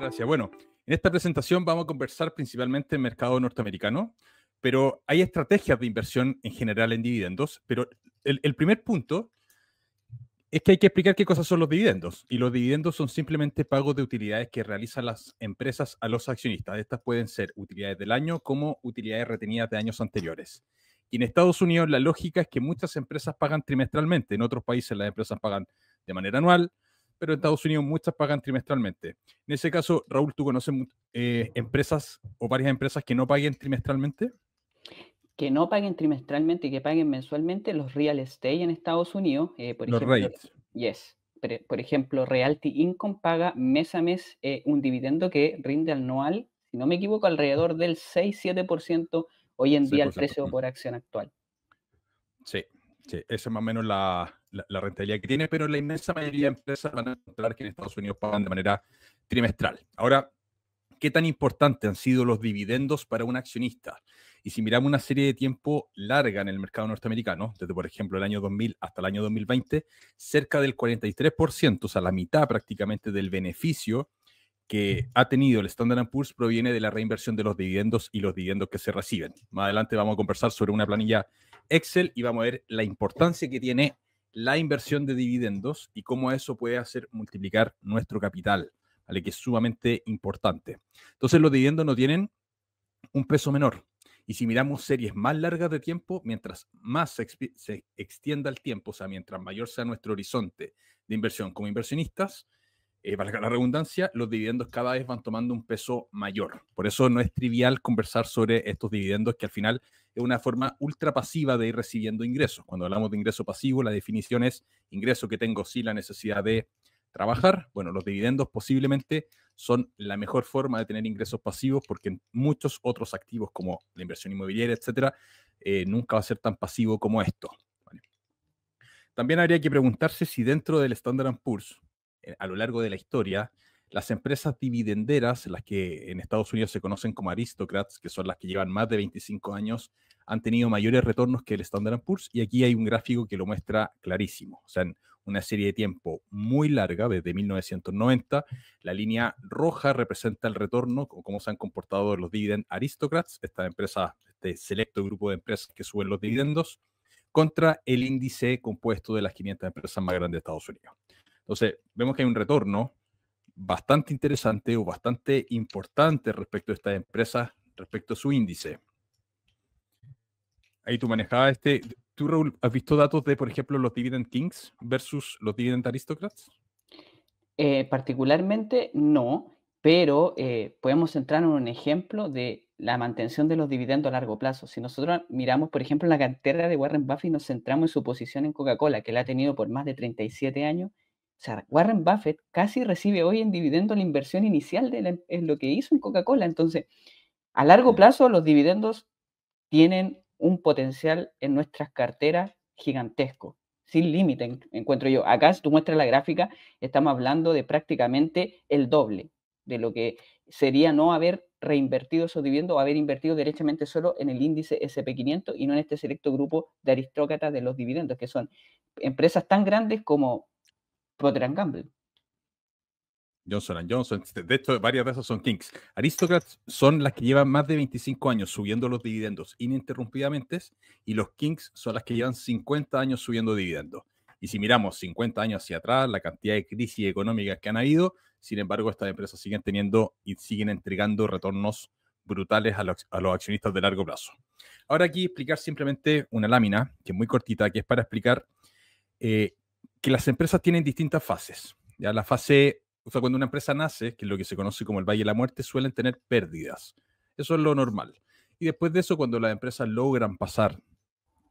gracias. Bueno, en esta presentación vamos a conversar principalmente en mercado norteamericano, pero hay estrategias de inversión en general en dividendos, pero el, el primer punto es que hay que explicar qué cosas son los dividendos. Y los dividendos son simplemente pagos de utilidades que realizan las empresas a los accionistas. Estas pueden ser utilidades del año como utilidades retenidas de años anteriores. Y en Estados Unidos la lógica es que muchas empresas pagan trimestralmente. En otros países las empresas pagan de manera anual, pero en Estados Unidos muchas pagan trimestralmente. En ese caso, Raúl, ¿tú conoces eh, empresas o varias empresas que no paguen trimestralmente? Que no paguen trimestralmente, y que paguen mensualmente los real estate en Estados Unidos. Eh, por los ejemplo, Yes. Por ejemplo, Realty Income paga mes a mes eh, un dividendo que rinde anual, si no me equivoco, alrededor del 6-7% hoy en día el precio mm. por acción actual. Sí, Sí, este, esa es más o menos la, rentabilidad que tiene, pero la inmensa mayoría de empresas van a encontrar que en Estados Unidos pagan de manera trimestral. Ahora, ¿qué tan importantes han sido los dividendos para un accionista? Y si miramos una serie de tiempo larga en el mercado norteamericano, desde por ejemplo el año 2000 hasta el año 2020, cerca del 43%, o sea, la mitad prácticamente del beneficio que ha tenido el Standard Poor's proviene de la reinversión de los dividendos y los dividendos que se reciben. Más adelante vamos a conversar sobre una planilla Excel y vamos a ver la importancia que tiene la inversión de dividendos y cómo eso puede hacer multiplicar nuestro capital, ¿vale? que es sumamente importante. Entonces los dividendos no tienen un peso menor. Y si miramos series más largas de tiempo, mientras más se extienda el tiempo, o sea, mientras mayor sea nuestro horizonte de inversión como inversionistas, para eh, la redundancia, los dividendos cada vez van tomando un peso mayor. Por eso no es trivial conversar sobre estos dividendos, que al final es una forma ultra pasiva de ir recibiendo ingresos. Cuando hablamos de ingreso pasivo, la definición es ingreso que tengo sin la necesidad de trabajar. Bueno, los dividendos posiblemente son la mejor forma de tener ingresos pasivos porque muchos otros activos como la inversión inmobiliaria, etcétera, eh, nunca va a ser tan pasivo como esto. También habría que preguntarse si dentro del Standard Poor's eh, a lo largo de la historia, las empresas dividenderas, las que en Estados Unidos se conocen como aristocrats, que son las que llevan más de 25 años, han tenido mayores retornos que el Standard Poor's. Y aquí hay un gráfico que lo muestra clarísimo. O sea, en una serie de tiempo muy larga, desde 1990, la línea roja representa el retorno o cómo se han comportado los dividend aristocrats, esta empresa, este selecto grupo de empresas que suben los dividendos, contra el índice compuesto de las 500 empresas más grandes de Estados Unidos. Entonces, vemos que hay un retorno bastante interesante o bastante importante respecto a estas empresas, respecto a su índice. Ahí tú manejabas este. ¿Tú, Raúl, has visto datos de, por ejemplo, los Dividend Kings versus los Dividend Aristocrats? Eh, particularmente no, pero eh, podemos entrar en un ejemplo de la mantención de los dividendos a largo plazo. Si nosotros miramos, por ejemplo, la cantera de Warren Buffett y nos centramos en su posición en Coca-Cola, que la ha tenido por más de 37 años, o sea, Warren Buffett casi recibe hoy en dividendo la inversión inicial de lo que hizo en Coca-Cola. Entonces, a largo plazo, los dividendos tienen un potencial en nuestras carteras gigantesco, sin límite, encuentro yo. Acá, si tú muestras la gráfica, estamos hablando de prácticamente el doble de lo que sería no haber reinvertido esos dividendos o haber invertido derechamente solo en el índice SP500 y no en este selecto grupo de aristócratas de los dividendos, que son empresas tan grandes como Poterán Gamble. Johnson Johnson. De hecho, varias de esas son Kings. Aristocrats son las que llevan más de 25 años subiendo los dividendos ininterrumpidamente y los Kings son las que llevan 50 años subiendo dividendos. Y si miramos 50 años hacia atrás, la cantidad de crisis económicas que han habido, sin embargo, estas empresas siguen teniendo y siguen entregando retornos brutales a los, a los accionistas de largo plazo. Ahora aquí explicar simplemente una lámina que es muy cortita, que es para explicar eh, que las empresas tienen distintas fases. Ya la fase, o sea, cuando una empresa nace, que es lo que se conoce como el Valle de la Muerte, suelen tener pérdidas. Eso es lo normal. Y después de eso, cuando las empresas logran pasar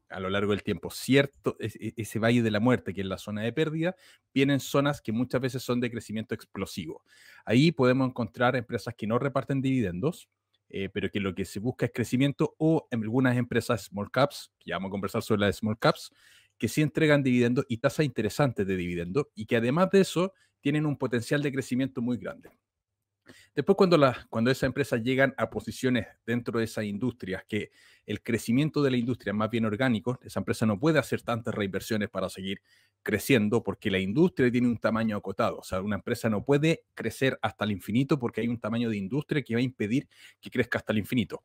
a lo largo del tiempo cierto, e, ese Valle de la Muerte, que es la zona de pérdida, vienen zonas que muchas veces son de crecimiento explosivo. Ahí podemos encontrar empresas que no reparten dividendos, eh, pero que lo que se busca es crecimiento o en algunas empresas small caps, que ya vamos a conversar sobre las small caps, que sí entregan dividendos y tasas interesantes de dividendos y que además de eso tienen un potencial de crecimiento muy grande. Después, cuando, cuando esas empresas llegan a posiciones dentro de esas industrias, que el crecimiento de la industria es más bien orgánico, esa empresa no puede hacer tantas reinversiones para seguir creciendo porque la industria tiene un tamaño acotado. O sea, una empresa no puede crecer hasta el infinito porque hay un tamaño de industria que va a impedir que crezca hasta el infinito.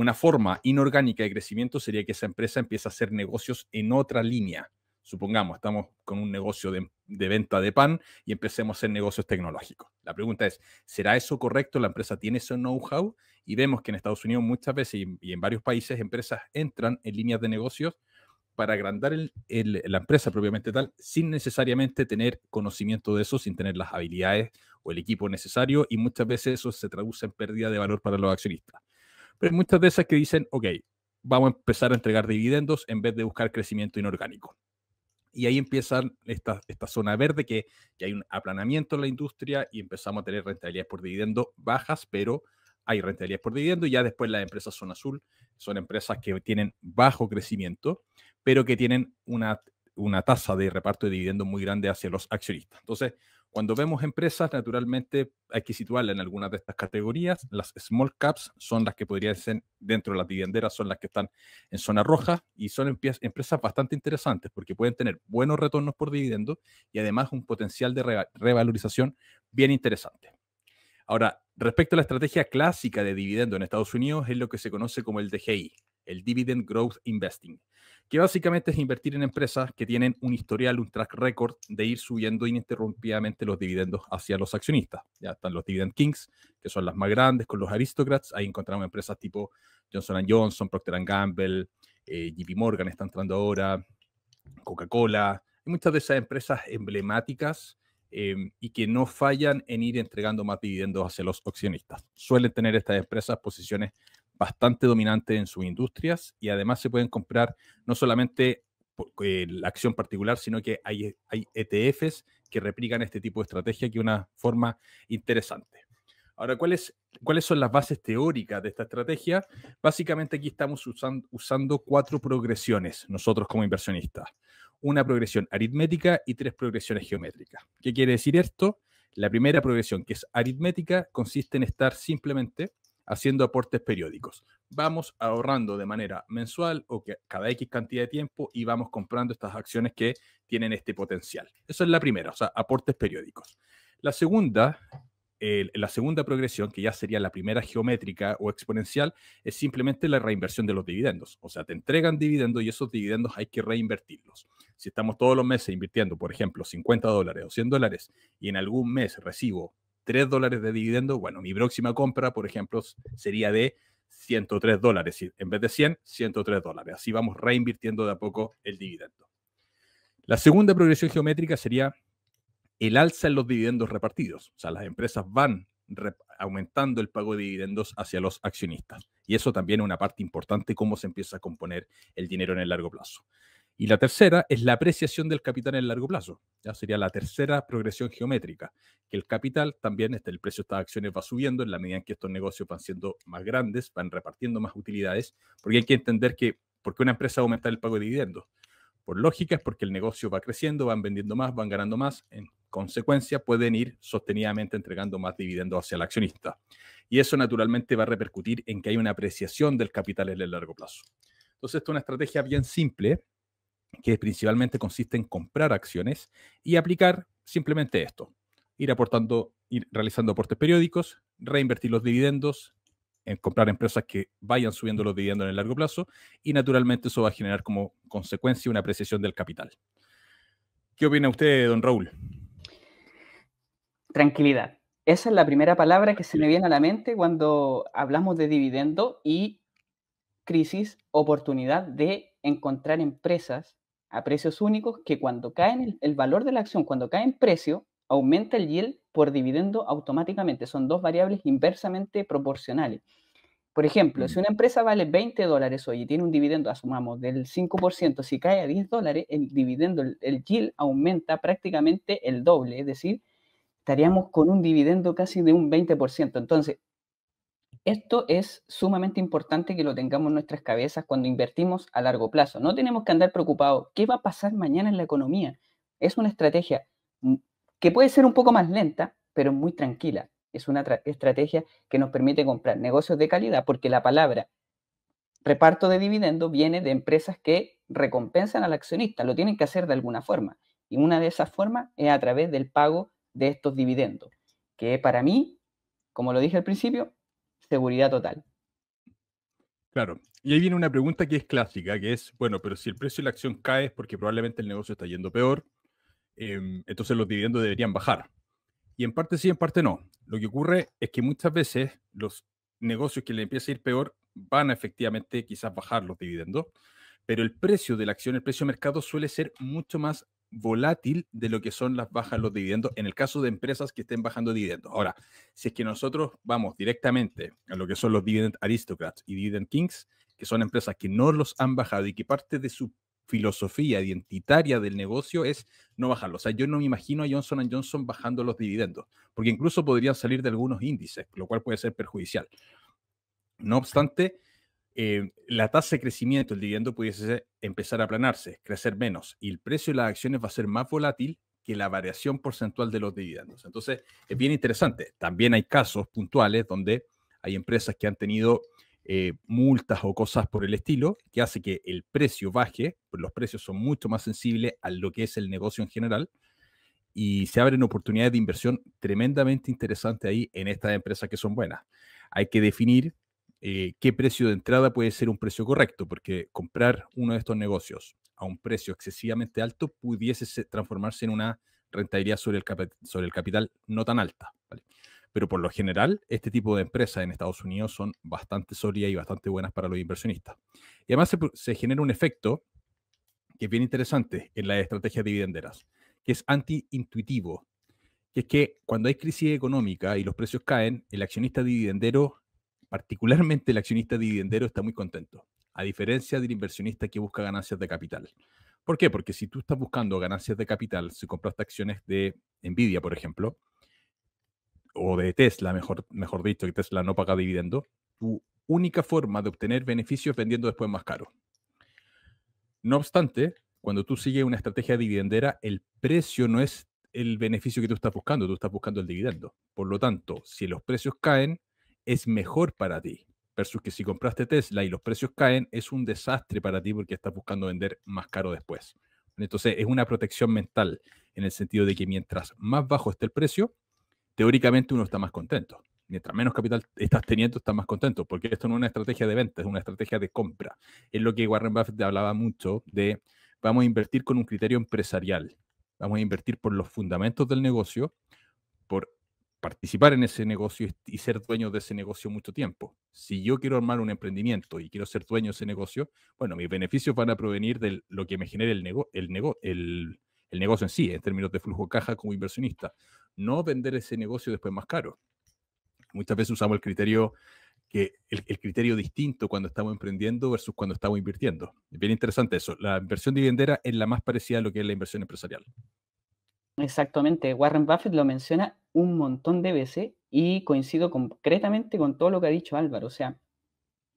Una forma inorgánica de crecimiento sería que esa empresa empiece a hacer negocios en otra línea. Supongamos, estamos con un negocio de, venta de pan y empecemos a hacer negocios tecnológicos. La pregunta es, ¿será eso correcto? ¿La empresa tiene ese know-how? Y vemos que en Estados Unidos muchas veces y, en varios países empresas entran en líneas de negocios para agrandar la empresa propiamente tal, sin necesariamente tener conocimiento de eso, sin tener las habilidades o el equipo necesario, y muchas veces eso se traduce en pérdida de valor para los accionistas. Pero muchas de esas que dicen, ok, vamos a empezar a entregar dividendos en vez de buscar crecimiento inorgánico. Y ahí empieza esta, esta zona verde que, que hay un aplanamiento en la industria y empezamos a tener rentabilidades por dividendo bajas, pero hay rentabilidades por dividendo y ya después las empresas son azul son empresas que tienen bajo crecimiento, pero que tienen una, una tasa de reparto de dividendos muy grande hacia los accionistas. Entonces, cuando vemos empresas, naturalmente hay que situarlas en algunas de estas categorías. Las small caps son las que podrían ser dentro de las dividenderas, son las que están en zona roja y son empresas bastante interesantes porque pueden tener buenos retornos por dividendo y además un potencial de revalorización bien interesante. Ahora, respecto a la estrategia clásica de dividendo en Estados Unidos, es lo que se conoce como el DGI, el Dividend Growth Investing que básicamente es invertir en empresas que tienen un historial, un track record de ir subiendo ininterrumpidamente los dividendos hacia los accionistas. Ya están los Dividend Kings, que son las más grandes, con los Aristocrats. Ahí encontramos empresas tipo Johnson Johnson, Procter Gamble, eh, JP Morgan está entrando ahora, Coca-Cola. Hay muchas de esas empresas emblemáticas em, y que no fallan en ir entregando más dividendos hacia los accionistas. Suelen tener estas empresas posiciones bastante dominante en sus industrias y además se pueden comprar no solamente eh, la acción particular, sino que hay, hay ETFs que replican este tipo de estrategia que una forma interesante. Ahora, ¿cuáles, ¿cuáles son las bases teóricas de esta estrategia? Básicamente aquí estamos usando, usando cuatro progresiones nosotros como inversionistas. Una progresión aritmética y tres progresiones geométricas. ¿Qué quiere decir esto? La primera progresión, que es aritmética, consiste en estar simplemente haciendo aportes periódicos. Vamos ahorrando de manera mensual o que cada X cantidad de tiempo y vamos comprando estas acciones que tienen este potencial. Eso es la primera, o sea, aportes periódicos. La segunda, la segunda progresión, que ya sería la primera geométrica o exponencial, es simplemente la reinversión de los dividendos. O sea, te entregan dividendos y esos dividendos hay que reinvertirlos. Si estamos todos los meses invirtiendo, por ejemplo, 50 dólares o 100 dólares y en algún mes recibo 3 dólares de dividendo, bueno, mi próxima compra, por ejemplo, sería de 103 dólares. En vez de 100, 103 dólares. Así vamos reinvirtiendo de a poco el dividendo. La segunda progresión geométrica sería el alza en los dividendos repartidos. O sea, las empresas van aumentando el pago de dividendos hacia los accionistas. Y eso también es una parte importante, cómo se empieza a componer el dinero en el largo plazo. Y la tercera es la apreciación del capital en el largo plazo. ¿ya? Sería la tercera progresión geométrica, que el capital también, este, el precio de estas acciones va subiendo en la medida en que estos negocios van siendo más grandes, van repartiendo más utilidades, porque hay que entender que, ¿por qué una empresa va a aumentar el pago de dividendos? Por lógica es porque el negocio va creciendo, van vendiendo más, van ganando más, en consecuencia pueden ir sostenidamente entregando más dividendos hacia el accionista. Y eso naturalmente va a repercutir en que hay una apreciación del capital en el largo plazo. Entonces, esto es una estrategia bien simple, que principalmente consiste en comprar acciones y aplicar simplemente esto, ir aportando, ir realizando aportes periódicos, reinvertir los dividendos, en comprar empresas que vayan subiendo los dividendos en el largo plazo y naturalmente eso va a generar como consecuencia una apreciación del capital. ¿Qué opina usted, don Raúl? Tranquilidad. Esa es la primera palabra que se me viene a la mente cuando hablamos de dividendo y crisis, oportunidad de encontrar empresas a precios únicos que cuando cae el, el valor de la acción, cuando cae en precio, aumenta el yield por dividendo automáticamente. Son dos variables inversamente proporcionales. Por ejemplo, si mm. una empresa vale 20 dólares hoy y tiene un dividendo, asumamos, del 5%, si cae a 10 dólares, el dividendo, el yield aumenta prácticamente el doble, es decir, estaríamos con un dividendo casi de un 20%. Entonces, esto es sumamente importante que lo tengamos en nuestras cabezas cuando invertimos a largo plazo. No tenemos que andar preocupados, ¿qué va a pasar mañana en la economía? Es una estrategia que puede ser un poco más lenta, pero muy tranquila. Es una estrategia que nos permite comprar negocios de calidad, porque la palabra reparto de dividendos viene de empresas que recompensan al accionista, lo tienen que hacer de alguna forma. Y una de esas formas es a través del pago de estos dividendos, que para mí, como lo dije al principio, seguridad total. Claro, y ahí viene una pregunta que es clásica, que es, bueno, pero si el precio de la acción cae es porque probablemente el negocio está yendo peor, em, entonces los dividendos deberían bajar. Y en parte sí, en parte no. Lo que ocurre es que muchas veces los negocios que le empieza a ir peor van a efectivamente quizás bajar los dividendos, pero el precio de la acción, el precio de mercado suele ser mucho más volátil de lo que son las bajas los dividendos en el caso de empresas que estén bajando dividendos. Ahora, si es que nosotros vamos directamente a lo que son los dividend aristocrats y dividend kings, que son empresas que no los han bajado y que parte de su filosofía identitaria del negocio es no bajarlos. O sea, yo no me imagino a Johnson Johnson bajando los dividendos, porque incluso podrían salir de algunos índices, lo cual puede ser perjudicial. No obstante, eh, la tasa de crecimiento del dividendo pudiese empezar a aplanarse, crecer menos, y el precio de las acciones va a ser más volátil que la variación porcentual de los dividendos. Entonces, es bien interesante. También hay casos puntuales donde hay empresas que han tenido eh, multas o cosas por el estilo, que hace que el precio baje, pues los precios son mucho más sensibles a lo que es el negocio en general, y se abren oportunidades de inversión tremendamente interesantes ahí en estas empresas que son buenas. Hay que definir eh, qué precio de entrada puede ser un precio correcto, porque comprar uno de estos negocios a un precio excesivamente alto pudiese transformarse en una rentabilidad sobre el, sobre el capital no tan alta. Pero por lo general, este tipo de empresas en Estados Unidos son bastante sólidas y bastante buenas para los inversionistas. Y además se, genera un efecto que es bien interesante en las estrategias dividenderas, que es antiintuitivo, que es que cuando hay crisis económica y los precios caen, el accionista dividendero Particularmente el accionista dividendero está muy contento, a diferencia del inversionista que busca ganancias de capital. ¿Por qué? Porque si tú estás buscando ganancias de capital, si compraste acciones de Nvidia, por ejemplo, o de Tesla, mejor, dicho, que Tesla no paga dividendo, tu única forma de obtener beneficios es vendiendo después más caro. No obstante, cuando tú sigues una estrategia dividendera, el precio no es el beneficio que tú estás buscando, tú estás buscando el dividendo. Por lo tanto, si los precios caen, es mejor para ti. Versus que si compraste Tesla y los precios caen, es un desastre para ti porque estás buscando vender más caro después. Entonces es una protección mental en el sentido de que mientras más bajo esté el precio, teóricamente uno está más contento. Mientras menos capital estás teniendo, estás más contento, porque esto no es una estrategia de venta, es una estrategia de compra. Es lo que Warren Buffett hablaba mucho de vamos a invertir con un criterio empresarial, vamos a invertir por los fundamentos del negocio, por participar en ese negocio y ser dueño de ese negocio mucho tiempo. Si yo quiero armar un emprendimiento y quiero ser dueño de ese negocio, bueno, mis beneficios van a provenir de lo que me genere el, el, negocio en sí, en términos de flujo de caja como inversionista. No vender ese negocio después más caro. Muchas veces usamos el criterio que el, criterio distinto cuando estamos emprendiendo versus cuando estamos invirtiendo. Es bien interesante eso. La inversión dividendera es la más parecida a lo que es la inversión empresarial. Exactamente. Warren Buffett lo menciona un montón de veces y coincido concretamente con todo lo que ha dicho Álvaro, o sea,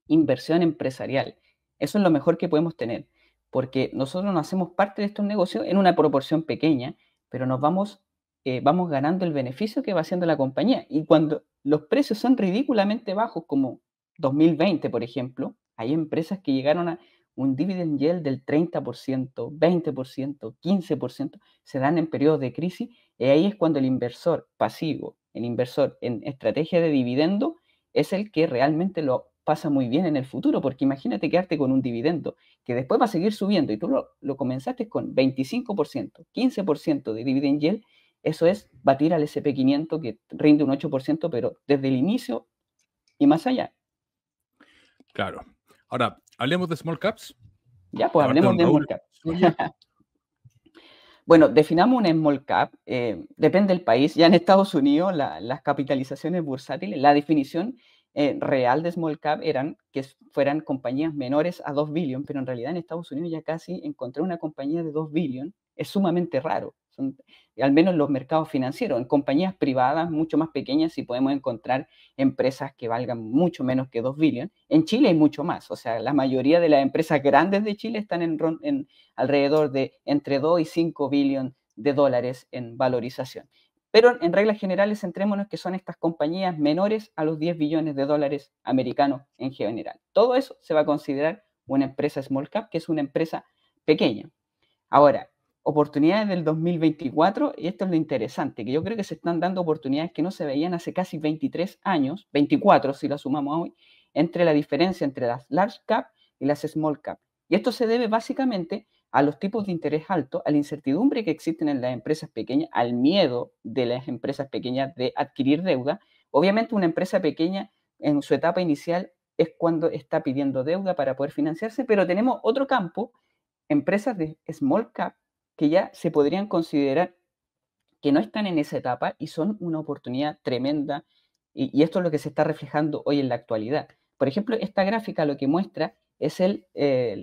inversión empresarial. Eso es lo mejor que podemos tener, porque nosotros no hacemos parte de estos negocios en una proporción pequeña, pero nos vamos, eh, vamos ganando el beneficio que va haciendo la compañía. Y cuando los precios son ridículamente bajos, como 2020, por ejemplo, hay empresas que llegaron a un dividend yield del 30%, 20%, 15%, se dan en periodos de crisis y eh, ahí es cuando el inversor pasivo, el inversor en estrategia de dividendo, es el que realmente lo pasa muy bien en el futuro, porque imagínate quedarte con un dividendo que después va a seguir subiendo y tú lo, comenzaste con 25%, 15% de dividend yield, eso es batir al SP500 que rinde un 8%, pero desde el inicio y más allá. Claro. Ahora, hablemos de small caps. Ya, pues hablemos de small caps. Bueno, definamos un small cap, eh, depende del país. Ya en Estados Unidos, la, las capitalizaciones bursátiles, la definición eh, real de small cap eran que fueran compañías menores a 2 billion, pero en realidad en Estados Unidos ya casi encontré una compañía de 2 billion es sumamente raro al menos en los mercados financieros. En compañías privadas mucho más pequeñas si podemos encontrar empresas que valgan mucho menos que 2 billones, En Chile hay mucho más, o sea, la mayoría de las empresas grandes de Chile están en, alrededor de entre 2 y 5 billones de dólares en valorización. Pero en reglas generales, centrémonos que son estas compañías menores a los 10 billones de dólares americanos en general. Todo eso se va a considerar una empresa small cap, que es una empresa pequeña. Ahora, oportunidades del 2024, y esto es lo interesante, que yo creo que se están dando oportunidades que no se veían hace casi 23 años, 24 si lo sumamos hoy, entre la diferencia entre las large cap y las small cap. Y esto se debe básicamente a los tipos de interés alto, a la incertidumbre que existen en las empresas pequeñas, al miedo de las empresas pequeñas de adquirir deuda. Obviamente una empresa pequeña en su etapa inicial es cuando está pidiendo deuda para poder financiarse, pero tenemos otro campo, empresas de small cap, que ya se podrían considerar que no están en esa etapa y son una oportunidad tremenda. Y, esto es lo que se está reflejando hoy en la actualidad. Por ejemplo, esta gráfica lo que muestra es el,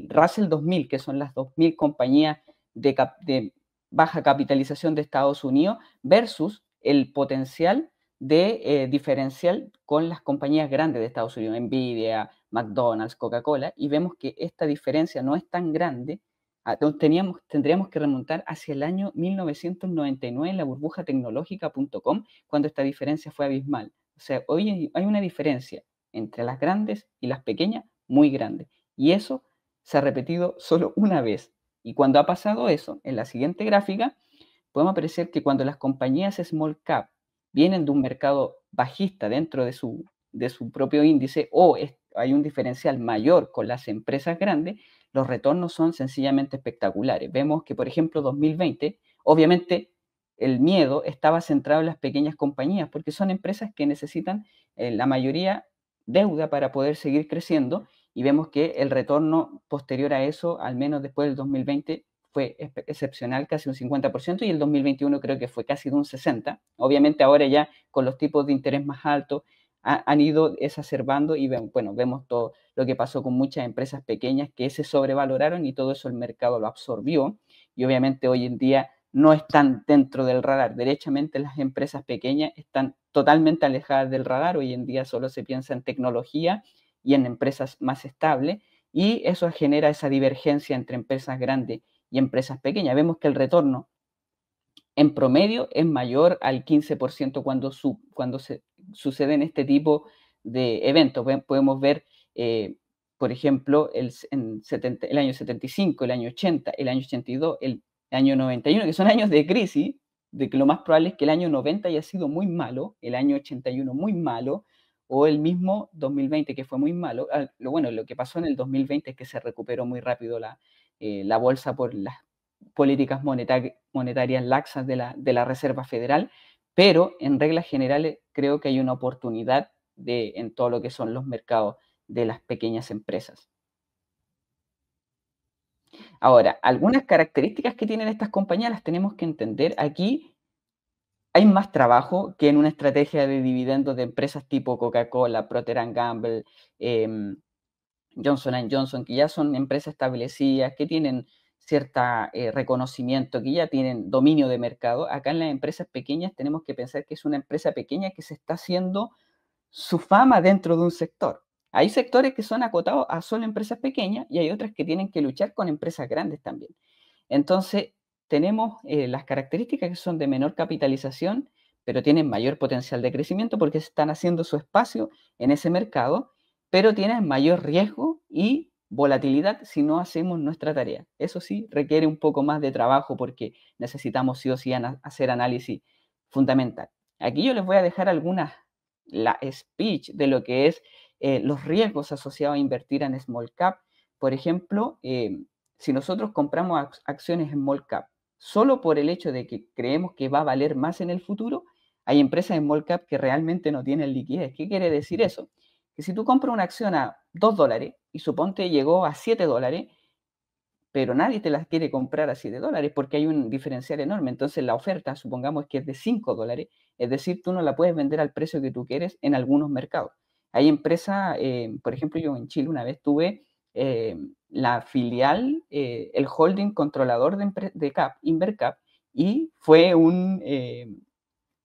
Russell 2000, que son las 2000 compañías de, baja capitalización de Estados Unidos versus el potencial de eh, diferencial con las compañías grandes de Estados Unidos, Nvidia, McDonald's, Coca-Cola, y vemos que esta diferencia no es tan grande Ah, teníamos, tendríamos que remontar hacia el año 1999 en la burbuja tecnológica.com, cuando esta diferencia fue abismal. O sea, hoy hay una diferencia entre las grandes y las pequeñas muy grande. Y eso se ha repetido solo una vez. Y cuando ha pasado eso, en la siguiente gráfica, podemos apreciar que cuando las compañías small cap vienen de un mercado bajista dentro de su, propio índice o hay un diferencial mayor con las empresas grandes, los retornos son sencillamente espectaculares. Vemos que, por ejemplo, 2020, obviamente el miedo estaba centrado en las pequeñas compañías, porque son empresas que necesitan eh, la mayoría deuda para poder seguir creciendo y vemos que el retorno posterior a eso, al menos después del 2020, fue excepcional, casi un 50%, y el 2021 creo que fue casi de un 60%. Obviamente ahora ya con los tipos de interés más altos han ido exacerbando y bueno, vemos todo lo que pasó con muchas empresas pequeñas que se sobrevaloraron y todo eso el mercado lo absorbió y obviamente hoy en día no están dentro del radar. Derechamente las empresas pequeñas están totalmente alejadas del radar. Hoy en día solo se piensa en tecnología y en empresas más estables y eso genera esa divergencia entre empresas grandes y empresas pequeñas. Vemos que el retorno en promedio es mayor al 15% cuando, su, cuando se suceden este tipo de eventos. Podemos ver, eh, por ejemplo, el, año 75, el año 80, el año 82, el año 91, que son años de crisis, de que lo más probable es que el año 90 haya sido muy malo, el año 81 muy malo, o el mismo 2020 que fue muy malo. Lo bueno, lo que pasó en el 2020 es que se recuperó muy rápido la, eh, bolsa por las políticas monetarias laxas de la Reserva Federal, pero en reglas generales creo que hay una oportunidad de, en todo lo que son los mercados de las pequeñas empresas. Ahora, algunas características que tienen estas compañías las tenemos que entender. Aquí hay más trabajo que en una estrategia de dividendos de empresas tipo Coca-Cola, Procter Gamble, em, Johnson Johnson, que ya son empresas establecidas, que tienen cierto eh, reconocimiento, que ya tienen dominio de mercado. Acá en las empresas pequeñas tenemos que pensar que es una empresa pequeña que se está haciendo su fama dentro de un sector. Hay sectores que son acotados a solo empresas pequeñas y hay otras que tienen que luchar con empresas grandes también. Entonces, tenemos eh, las características que son de menor capitalización, pero tienen mayor potencial de crecimiento porque se están haciendo su espacio en ese mercado, pero tienen mayor riesgo y volatilidad si no hacemos nuestra tarea. Eso sí, requiere un poco más de trabajo porque necesitamos sí o sí hacer análisis fundamental. Aquí yo les voy a dejar algunas, la speech de lo que es eh, los riesgos asociados a invertir en small cap. Por ejemplo, eh, si nosotros compramos acciones en small cap solo por el hecho de que creemos que va a valer más en el futuro, hay empresas en small cap que realmente no tienen liquidez. ¿Qué quiere decir eso? que si tú compras una acción a 2 dólares y suponte llegó a 7 dólares, pero nadie te las quiere comprar a 7 dólares porque hay un diferencial enorme. Entonces la oferta, supongamos que es de 5 dólares, es decir, tú no la puedes vender al precio que tú quieres en algunos mercados. Hay empresas, eh, por ejemplo, yo en Chile una vez tuve eh, la filial, eh, el holding controlador de, de, CAP, Invercap, y fue un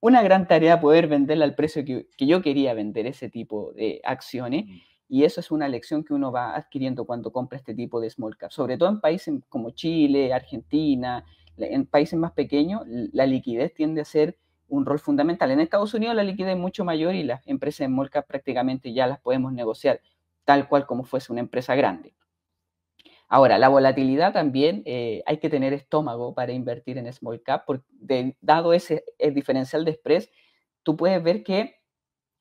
una gran tarea poder venderla al precio que, yo quería vender ese tipo de acciones. Mm. Y eso es una lección que uno va adquiriendo cuando compra este tipo de small cap. Sobre todo en países como Chile, Argentina, en países más pequeños, la liquidez tiende a ser un rol fundamental. En Estados Unidos la liquidez es mucho mayor y las empresas small cap prácticamente ya las podemos negociar tal cual como fuese una empresa grande. Ahora, la volatilidad también eh, hay que tener estómago para invertir en small cap, porque dado ese diferencial de express, tú puedes ver que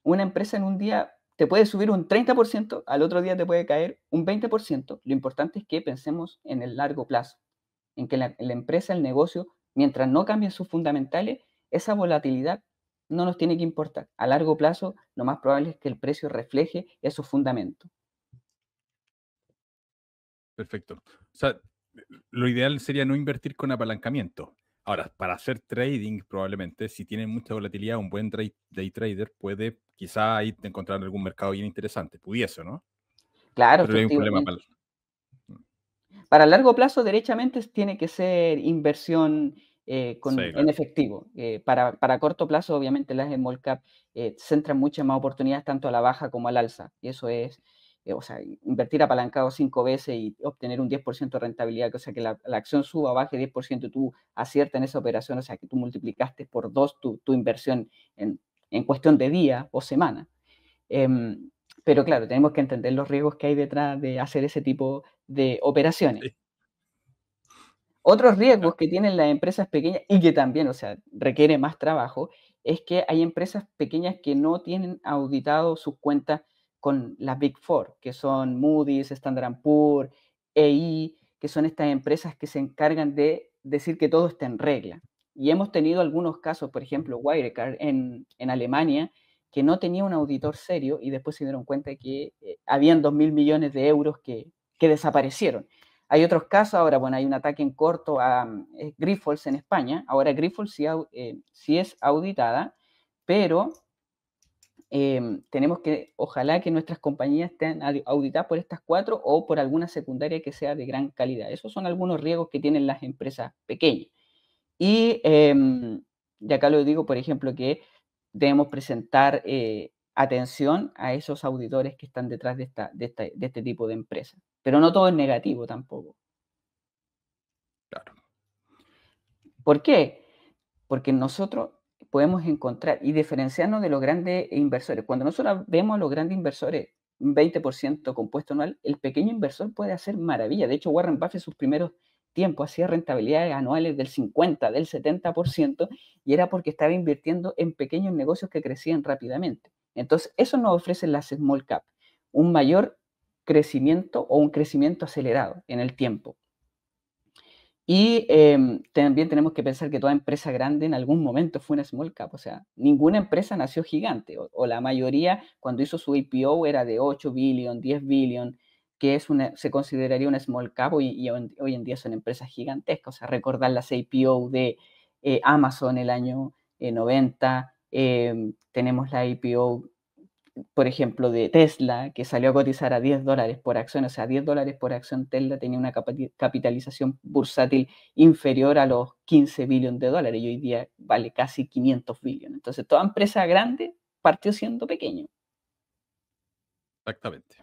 una empresa en un día te puede subir un 30%, al otro día te puede caer un 20%. Lo importante es que pensemos en el largo plazo, en que la empresa, el negocio, mientras no cambien sus fundamentales, esa volatilidad no nos tiene que importar. A largo plazo, lo más probable es que el precio refleje esos fundamentos. Perfecto. O sea, lo ideal sería no invertir con apalancamiento. Ahora, para hacer trading, probablemente, si tienen mucha volatilidad, un buen day trader puede quizá a encontrar algún mercado bien interesante. Pudiese, ¿no? Claro. Pero un problema mm. para... largo plazo, derechamente, tiene que ser inversión eh, en efectivo. Eh, para, corto plazo, obviamente, las small cap eh, centran muchas más oportunidades tanto a la baja como al alza. Y eso es eh, o sea, invertir apalancado cinco veces y obtener un 10% de rentabilidad, o sea, que la, acción suba, o baje 10%, y tú aciertas en esa operación, o sea, que tú multiplicaste por dos tu, inversión en, cuestión de día o semana. Em, pero claro, tenemos que entender los riesgos que hay detrás de hacer ese tipo de operaciones. Otros riesgos que tienen las empresas pequeñas y que también, o sea, requiere más trabajo, es que hay empresas pequeñas que no tienen auditado sus cuentas con las Big Four, que son Moody's, Standard Poor's, EI, que son estas empresas que se encargan de decir que todo está en regla. Y hemos tenido algunos casos, por ejemplo, Wirecard en, en Alemania, que no tenía un auditor serio y después se dieron cuenta que eh, habían 2.000 mil millones de euros que, que, desaparecieron. Hay otros casos, ahora, bueno, hay un ataque en corto a mm, Grifols en España. Ahora Grifols sí, eh, sí es auditada, pero Em, tenemos que, ojalá que nuestras compañías estén auditadas por estas cuatro o por alguna secundaria que sea de gran calidad. Esos son algunos riesgos que tienen las empresas pequeñas. Y, de em, acá lo digo, por ejemplo, que debemos presentar eh, atención a esos auditores que están detrás de, de, de este tipo de empresas. Pero no todo es negativo tampoco. Claro. ¿Por qué? Porque nosotros podemos encontrar y diferenciarnos de los grandes inversores. Cuando nosotros vemos a los grandes inversores, 20% compuesto anual, el pequeño inversor puede hacer maravilla. De hecho, Warren Buffett sus primeros tiempos hacía rentabilidades anuales del 50, del 70%, y era porque estaba invirtiendo en pequeños negocios que crecían rápidamente. Entonces, eso nos ofrece las small cap, un mayor crecimiento o un crecimiento acelerado en el tiempo. Y em, también tenemos que pensar que toda empresa grande en algún momento fue una small cap, o sea, ninguna empresa nació gigante, o, la mayoría cuando hizo su IPO era de 8 billion, 10 billion, que se consideraría una small cap y, hoy, en día son empresas gigantescas, o sea, recordar las IPO de Amazon eh, Amazon el año 90, eh, em, tenemos la IPO por ejemplo, de Tesla, que salió a cotizar a 10 dólares por acción, o sea, 10 dólares por acción Tesla tenía una capitalización bursátil inferior a los 15 billones de dólares y hoy día vale casi 500 billones. Entonces, toda empresa grande partió siendo pequeño. Exactamente.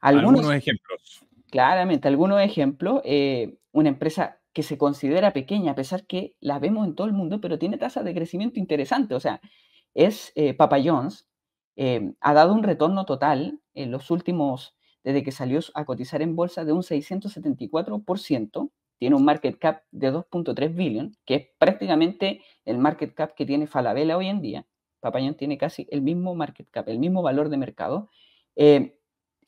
Algunos, ejemplos. Claramente, algunos ejemplos. Eh, una empresa que se considera pequeña, a pesar que la vemos en todo el mundo, pero tiene tasas de crecimiento interesantes. O sea, es eh, eh, ha dado un retorno total en los últimos, desde que salió a cotizar en bolsa, de un 674%, tiene un market cap de 2.3 billion, que es prácticamente el market cap que tiene Falabella hoy en día. Papayón tiene casi el mismo market cap, el mismo valor de mercado. Eh,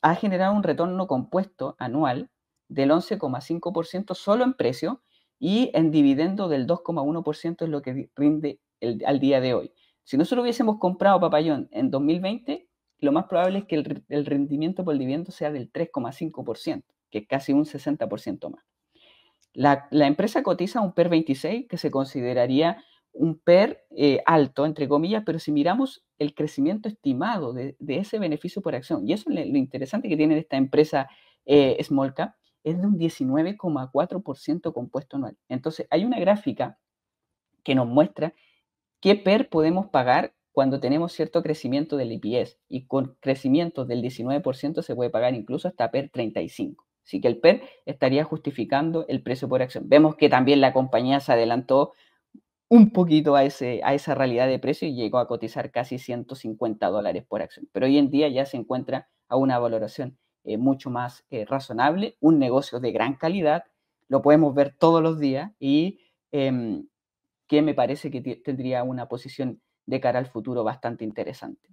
ha generado un retorno compuesto anual del 11,5% solo en precio y en dividendo del 2,1% es lo que rinde al día de hoy. Si nosotros hubiésemos comprado papayón en 2020, lo más probable es que el, rendimiento por dividendo sea del 3,5%, que es casi un 60% más. La, empresa cotiza un PER 26, que se consideraría un PER eh, alto, entre comillas, pero si miramos el crecimiento estimado de, ese beneficio por acción, y eso es lo interesante que tiene esta empresa eh, Smolka, es de un 19,4% compuesto anual. Entonces, hay una gráfica que nos muestra ¿Qué PER podemos pagar cuando tenemos cierto crecimiento del IPS? Y con crecimiento del 19% se puede pagar incluso hasta PER 35. Así que el PER estaría justificando el precio por acción. Vemos que también la compañía se adelantó un poquito a, ese, a esa realidad de precio y llegó a cotizar casi 150 dólares por acción. Pero hoy en día ya se encuentra a una valoración eh, mucho más eh, razonable, un negocio de gran calidad, lo podemos ver todos los días y em, que me parece que tendría una posición de cara al futuro bastante interesante.